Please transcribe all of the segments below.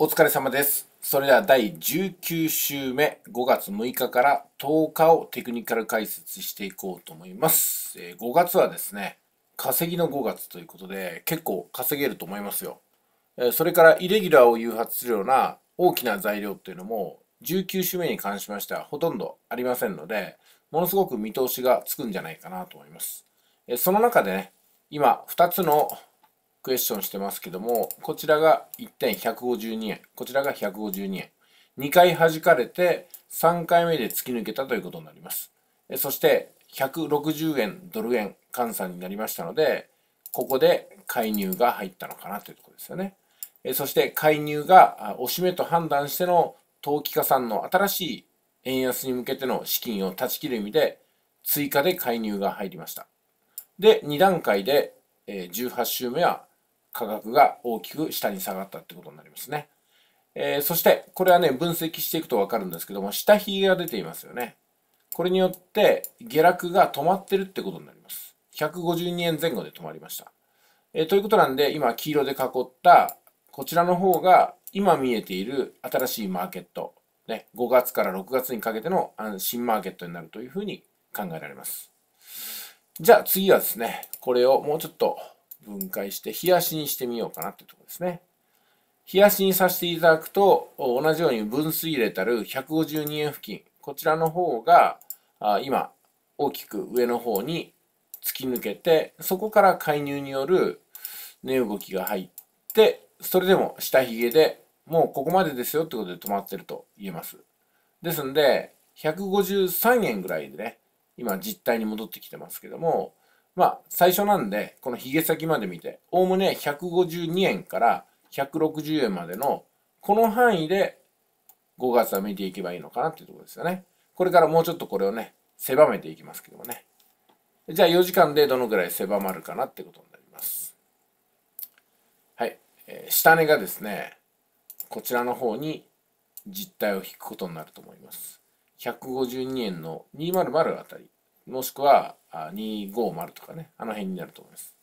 お疲れ様です。それでは第19週目、5月6日から10日をテクニカル解説していこうと思います。えー、5月はですね、稼ぎの5月ということで、結構稼げると思いますよ。えー、それからイレギュラーを誘発するような大きな材料っていうのも、19週目に関しましてはほとんどありませんので、ものすごく見通しがつくんじゃないかなと思います。えー、その中でね、今2つのクエスチョンしてますけども、こちらが1点152円、こちらが152円。2回弾かれて、3回目で突き抜けたということになります。そして、160円ドル円換算になりましたので、ここで介入が入ったのかなというところですよね。そして介入が押し目と判断しての投機加算の新しい円安に向けての資金を断ち切る意味で追加で介入が入りました。で、2段階で18週目は価格が大きく下に下がったってことになりますね。えー、そして、これはね、分析していくとわかるんですけども、下髭が出ていますよね。これによって、下落が止まってるってことになります。152円前後で止まりました。えー、ということなんで、今、黄色で囲った、こちらの方が、今見えている新しいマーケット、ね、5月から6月にかけての新マーケットになるというふうに考えられます。じゃあ次はですね、これをもうちょっと分解して冷やしにしてみようかなってとこですね。冷やしにさせていただくと、同じように分水入れたる152円付近、こちらの方が、今、大きく上の方に突き抜けて、そこから介入による値動きが入って、それでも下髭でもうここまでですよってことで止まってると言えます。ですんで、153円ぐらいでね、今実態に戻ってきてますけども、まあ、最初なんで、このヒゲ先まで見て、おおむね152円から160円までの、この範囲で5月は見ていけばいいのかなっていうところですよね。これからもうちょっとこれをね、狭めていきますけどもね。じゃあ4時間でどのぐらい狭まるかなってことになります。はい。えー、下値がですね、こちらの方に実態を引くことになると思います。152円の200あたり。もしくは250とかね、あの辺になると思います。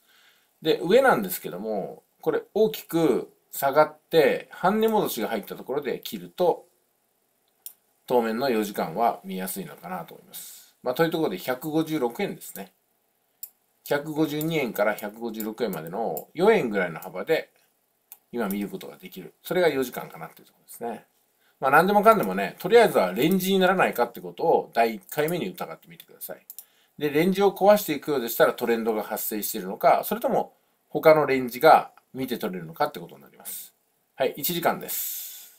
で、上なんですけども、これ大きく下がって、半値戻しが入ったところで切ると、当面の4時間は見やすいのかなと思います。まあ、というところで156円ですね。152円から156円までの4円ぐらいの幅で今見ることができる。それが4時間かなというところですね。まあ何でもかんでもね、とりあえずはレンジにならないかってことを第1回目に疑ってみてください。で、レンジを壊していくようでしたらトレンドが発生しているのか、それとも他のレンジが見て取れるのかってことになります。はい、1時間です。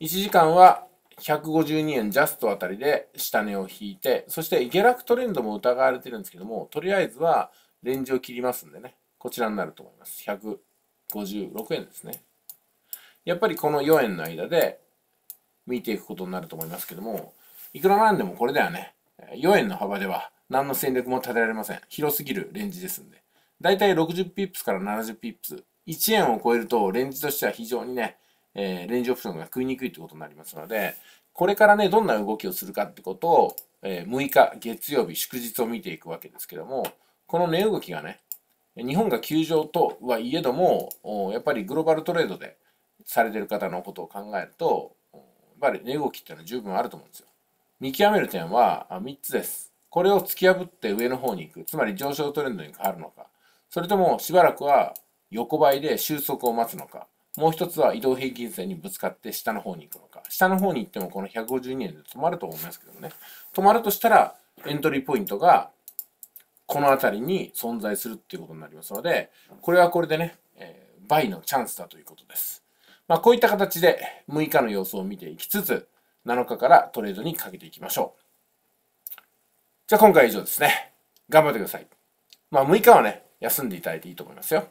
1時間は152円ジャストあたりで下値を引いて、そして下落トレンドも疑われてるんですけども、とりあえずはレンジを切りますんでね、こちらになると思います。156円ですね。やっぱりこの4円の間で見ていくことになると思いますけども、いくらなんでもこれではね、4円の幅では何の戦略も立てられません。広すぎるレンジですんで。だいたい60ピップスから70ピップス。1円を超えるとレンジとしては非常にね、えー、レンジオプションが食いにくいってことになりますので、これからね、どんな動きをするかってことを、えー、6日月曜日祝日を見ていくわけですけども、この値動きがね、日本が休場とはいえども、やっぱりグローバルトレードでされてる方のことを考えると、ぱり値動きっていうのは十分あると思うんですよ。見極める点は3つです。これを突き破って上の方に行く、つまり上昇トレンドに変わるのか、それともしばらくは横ばいで収束を待つのか、もう一つは移動平均線にぶつかって下の方に行くのか、下の方に行ってもこの152円で止まると思いますけどね、止まるとしたらエントリーポイントがこの辺りに存在するっていうことになりますので、これはこれでね、えー、のチャンスだということです。まあ、こういった形で6日の様子を見ていきつつ、7日からトレードにかけていきましょう。じゃあ今回は以上ですね。頑張ってください。まあ6日はね、休んでいただいていいと思いますよ。